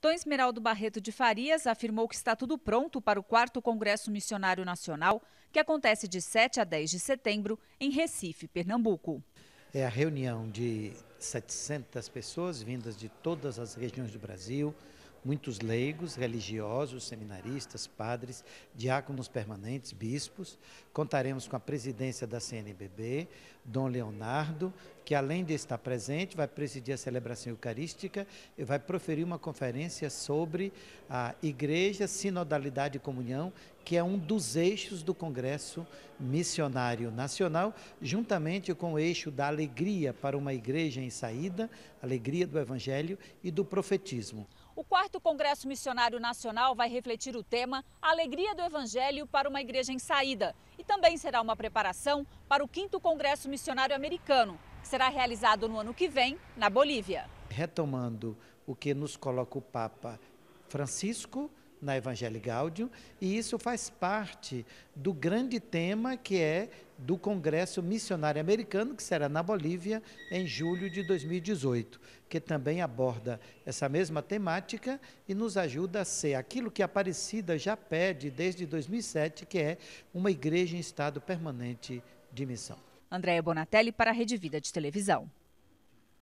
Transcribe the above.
Tom Esmeraldo Barreto de Farias afirmou que está tudo pronto para o 4 Congresso Missionário Nacional, que acontece de 7 a 10 de setembro em Recife, Pernambuco. É a reunião de 700 pessoas vindas de todas as regiões do Brasil, muitos leigos, religiosos, seminaristas, padres, diáconos permanentes, bispos. Contaremos com a presidência da CNBB, Dom Leonardo, que além de estar presente, vai presidir a celebração eucarística e vai proferir uma conferência sobre a Igreja, Sinodalidade e Comunhão, que é um dos eixos do Congresso Missionário Nacional, juntamente com o eixo da alegria para uma igreja em saída, alegria do Evangelho e do profetismo. O quarto Congresso Missionário Nacional vai refletir o tema a Alegria do Evangelho para uma Igreja em Saída e também será uma preparação para o quinto Congresso Missionário Americano, será realizado no ano que vem, na Bolívia. Retomando o que nos coloca o Papa Francisco na Evangelho Gaudium, e isso faz parte do grande tema que é do Congresso Missionário Americano, que será na Bolívia em julho de 2018, que também aborda essa mesma temática e nos ajuda a ser aquilo que a Aparecida já pede desde 2007, que é uma igreja em estado permanente de missão. Andréia Bonatelli para a Rede Vida de Televisão.